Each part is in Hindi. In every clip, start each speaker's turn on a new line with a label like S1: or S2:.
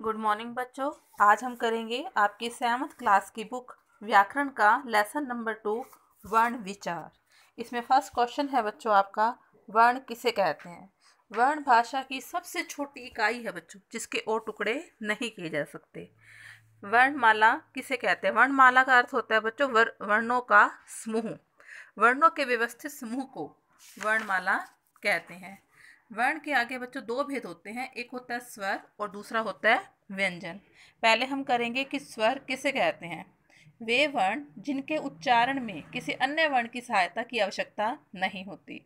S1: गुड मॉर्निंग बच्चों आज हम करेंगे आपकी सेवन्थ क्लास की बुक व्याकरण का लेसन नंबर टू वर्ण विचार इसमें फर्स्ट क्वेश्चन है बच्चों आपका वर्ण किसे कहते हैं वर्ण भाषा की सबसे छोटी इकाई है बच्चों जिसके और टुकड़े नहीं किए जा सकते वर्णमाला किसे कहते हैं वर्णमाला का अर्थ होता है बच्चों वर, वर्णों का समूह वर्णों के व्यवस्थित समूह को वर्णमाला कहते हैं वर्ण के आगे बच्चों दो भेद होते हैं एक होता है स्वर और दूसरा होता है व्यंजन पहले हम करेंगे कि स्वर किसे कहते हैं वे वर्ण जिनके उच्चारण में किसी अन्य वर्ण की सहायता की आवश्यकता नहीं होती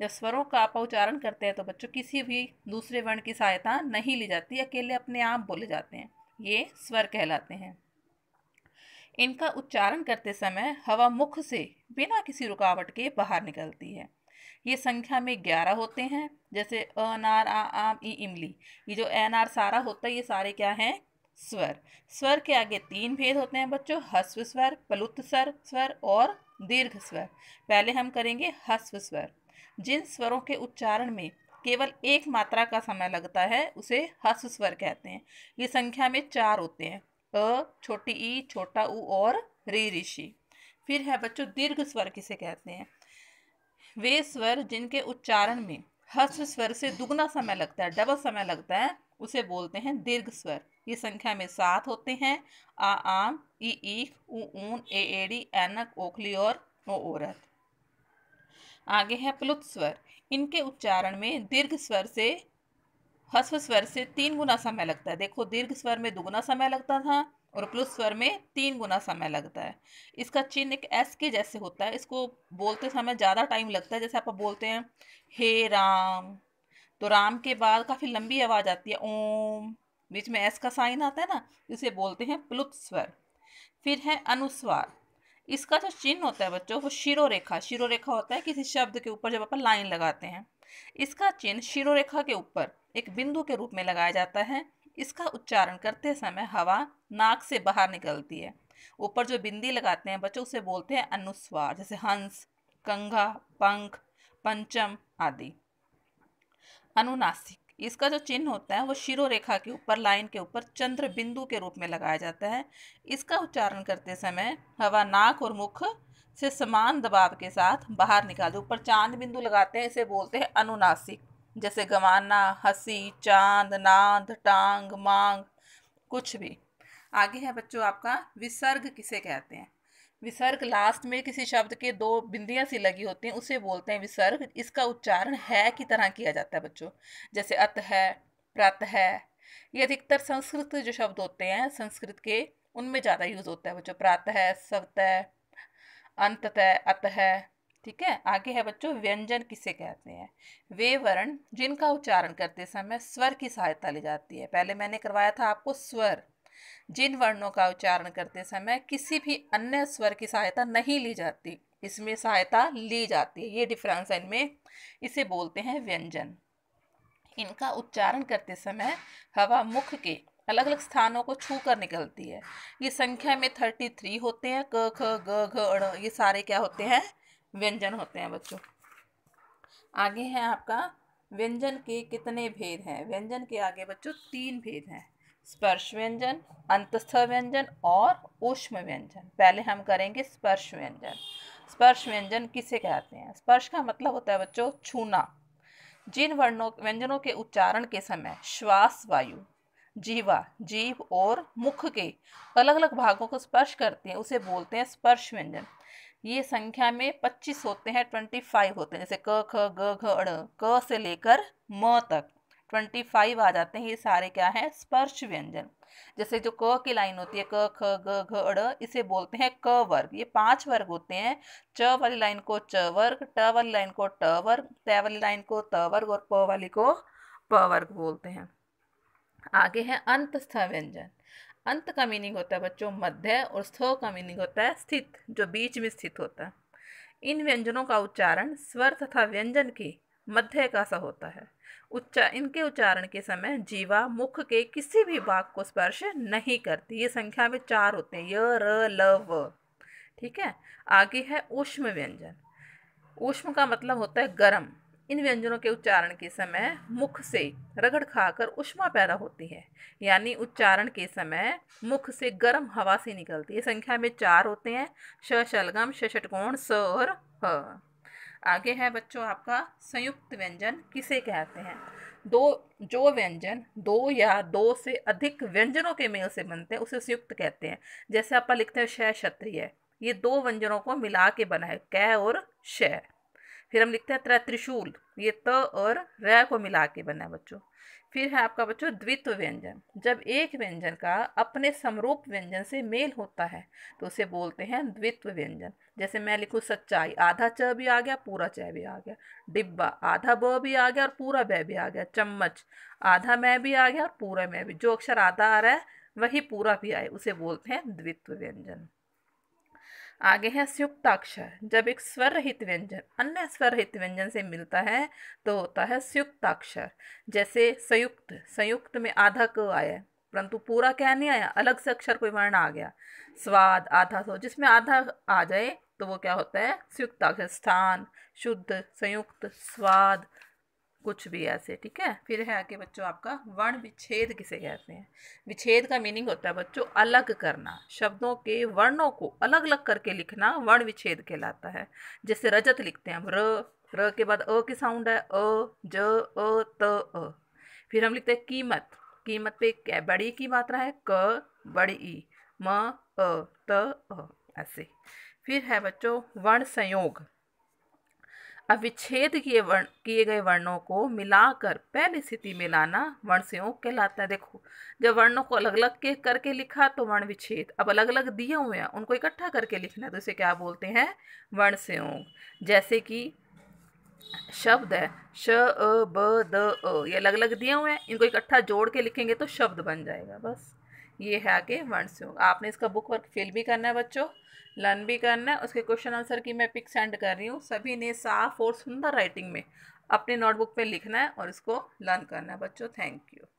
S1: जब स्वरों का आप उच्चारण करते हैं तो बच्चों किसी भी दूसरे वर्ण की सहायता नहीं ली जाती अकेले अपने आप बोले जाते हैं ये स्वर कहलाते हैं इनका उच्चारण करते समय हवा मुख से बिना किसी रुकावट के बाहर निकलती है ये संख्या में ग्यारह होते हैं जैसे अन नार आ आम ई इमली ये जो एन आर सारा होता है ये सारे क्या हैं स्वर स्वर के आगे तीन भेद होते हैं बच्चों हस्व स्वर पलुत स्वर स्वर और दीर्घ स्वर पहले हम करेंगे हस्व स्वर जिन स्वरों के उच्चारण में केवल एक मात्रा का समय लगता है उसे हस्व स्वर कहते हैं ये संख्या में चार होते हैं अ छोटी ई छोटा ऊ और री ऋषि फिर है बच्चों दीर्घ स्वर किसे कहते हैं वे स्वर जिनके उच्चारण में हस्त स्वर से दुगना समय लगता है डबल समय लगता है उसे बोलते हैं दीर्घ स्वर ये संख्या में सात होते हैं आ आम ई ईख ऊन ए एड़ी एनक ओखली और ओ औरत आगे है प्लुत स्वर इनके उच्चारण में दीर्घ स्वर से हस्व स्वर से तीन गुना समय लगता है देखो दीर्घ स्वर में दुगुना समय लगता था और प्लुस स्वर में तीन गुना समय लगता है इसका चिन्ह एक एस के जैसे होता है इसको बोलते समय ज़्यादा टाइम लगता है जैसे आप बोलते हैं हे राम तो राम के बाद काफ़ी लंबी आवाज़ आती है ओम बीच में एस का साइन आता है ना इसे बोलते हैं प्लुत स्वर फिर है अनुस्वार इसका जो चिन्ह होता है बच्चों वो शिरोरेखा रेखा होता है किसी शब्द के ऊपर जब अपन लाइन लगाते हैं इसका चिन्ह शिरोरेखा के ऊपर एक बिंदु के रूप में लगाया जाता है इसका उच्चारण करते समय हवा नाक से बाहर निकलती है ऊपर जो बिंदी लगाते हैं बच्चों से बोलते हैं अनुस्वार जैसे हंस कंघा पंख पंचम आदि अनुनासिक इसका जो चिन्ह होता है वो शिरो रेखा के ऊपर लाइन के ऊपर चंद्र बिंदु के रूप में लगाया जाता है इसका उच्चारण करते समय हवा नाक और मुख से समान दबाव के साथ बाहर निकाल ऊपर चांद बिंदु लगाते हैं इसे बोलते हैं अनुनासिक जैसे गंवाना हंसी चांद नांद टांग मांग कुछ भी आगे है बच्चों आपका विसर्ग किसे कहते हैं विसर्ग लास्ट में किसी शब्द के दो बिंदियां सी लगी होती हैं उसे बोलते हैं विसर्ग इसका उच्चारण है की तरह किया जाता है बच्चों जैसे अत है प्रत है ये अधिकतर संस्कृत जो शब्द होते हैं संस्कृत के उनमें ज़्यादा यूज़ होता है बच्चों प्रातः है अंततः है ठीक है आगे है बच्चों व्यंजन किसे कहते हैं वे वर्ण जिनका उच्चारण करते समय स्वर की सहायता ली जाती है पहले मैंने करवाया था आपको स्वर जिन वर्णों का उच्चारण करते समय किसी भी अन्य स्वर की सहायता नहीं ली जाती इसमें सहायता ली जाती है ये डिफरेंस है इनमें इसे बोलते हैं व्यंजन इनका उच्चारण करते समय हवा मुख के अलग अलग स्थानों को छू कर निकलती है ये संख्या में थर्टी थ्री होते हैं क ख ग घ ये सारे क्या होते हैं व्यंजन होते हैं बच्चों आगे है आपका व्यंजन के कितने भेद हैं व्यंजन के आगे बच्चों तीन भेद हैं स्पर्श व्यंजन अंतस्थ व्यंजन और उष्म व्यंजन पहले हम करेंगे स्पर्श व्यंजन स्पर्श व्यंजन किसे कहते हैं स्पर्श का मतलब होता है बच्चों छूना जिन वर्णों व्यंजनों के उच्चारण के समय श्वास वायु जीवा जीव और मुख के अलग अलग भागों को स्पर्श करते हैं उसे बोलते हैं स्पर्श व्यंजन ये संख्या में पच्चीस होते हैं ट्वेंटी फाइव होते हैं जैसे क ख ग घ क से लेकर म तक ट्वेंटी फाइव आ जाते हैं ये सारे क्या हैं स्पर्श व्यंजन जैसे जो क की लाइन होती है क ख ग घ इसे बोलते हैं क वर्ग ये पांच वर्ग होते हैं च वाली लाइन को च वर्ग ट वाली लाइन को ट वर्ग त वाली लाइन को त वर्ग और प वाली को प वर्ग बोलते हैं आगे है अंतस्थ व्यंजन अंत का मीनिंग होता है बच्चों मध्य और स्थ का मीनिंग होता है स्थित जो बीच में स्थित होता है इन व्यंजनों का उच्चारण स्वर तथा व्यंजन की मध्य का सा होता है उच्चा इनके उच्चारण के समय जीवा मुख के किसी भी भाग को स्पर्श नहीं करती ये संख्या में चार होते हैं य र ल व ठीक है आगे है उष्म व्यंजन उष्म का मतलब होता है गर्म इन व्यंजनों के उच्चारण के समय मुख से रगड़ खाकर उष्मा पैदा होती है यानी उच्चारण के समय मुख से गर्म हवा से निकलती है संख्या में चार होते हैं श शलगम श षटकोण स और ह आगे है बच्चों आपका संयुक्त व्यंजन किसे कहते हैं दो जो व्यंजन दो या दो से अधिक व्यंजनों के मेल से बनते हैं उसे संयुक्त कहते हैं जैसे आप लिखते हैं शय क्षत्रिय ये दो व्यंजनों को मिला के बना है कै और शय फिर हम लिखते हैं त्र त्रिशूल ये त तो और र को मिला के बना है बच्चों फिर है आपका बच्चों द्वित्व व्यंजन जब एक व्यंजन का अपने समरूप व्यंजन से मेल होता है तो उसे बोलते हैं द्वित्व व्यंजन जैसे मैं लिखूँ सच्चाई आधा च भी आ गया पूरा च भी आ गया डिब्बा आधा ब भी आ गया और पूरा ब भी आ गया चम्मच आधा मैं भी आ गया और पूरा मैं भी जो अक्षर आधा आ रहा है वही पूरा भी आए उसे बोलते हैं द्वित्व व्यंजन आगे है संयुक्ताक्षर जब एक स्वर रहित व्यंजन अन्य स्वर रहित व्यंजन से मिलता है तो होता है संयुक्ताक्षर जैसे संयुक्त संयुक्त में आधा क आया परंतु पूरा क्या नहीं आया अलग से अक्षर कोई वर्ण आ गया स्वाद आधा सो जिसमें आधा आ जाए तो वो क्या होता है संयुक्ताक्षर स्थान शुद्ध संयुक्त स्वाद कुछ भी ऐसे ठीक है फिर है आगे बच्चों आपका वर्ण विच्छेद किसे कहते हैं विच्छेद का मीनिंग होता है बच्चों अलग करना शब्दों के वर्णों को अलग अलग करके लिखना वर्ण विच्छेद कहलाता है जैसे रजत लिखते हैं हम र र के बाद अ के साउंड है अ ज अ त अ फिर हम लिखते हैं कीमत कीमत पे क्या बड़ी की मात्रा है क बड़ी ई म अ त अ ऐसे फिर है बच्चों वर्ण संयोग अविच्छेद किए वर्ण किए गए वर्णों को मिलाकर पहली स्थिति में लाना संयोग कहलाता है देखो जब वर्णों को अलग अलग के करके लिखा तो वर्ण विच्छेद अब अलग अलग दिए हुए हैं उनको इकट्ठा करके लिखना है तो इसे क्या बोलते हैं वर्ण संयोग जैसे कि शब्द है श अ ब द अ ये अलग अलग दिए हुए हैं इनको इकट्ठा जोड़ के लिखेंगे तो शब्द बन जाएगा बस ये है आगे होगा आपने इसका बुक वर्क फिल भी करना है बच्चों लर्न भी करना है उसके क्वेश्चन आंसर की मैं पिक सेंड कर रही हूँ सभी ने साफ और सुंदर राइटिंग में अपने नोटबुक पे लिखना है और इसको लर्न करना है बच्चों थैंक यू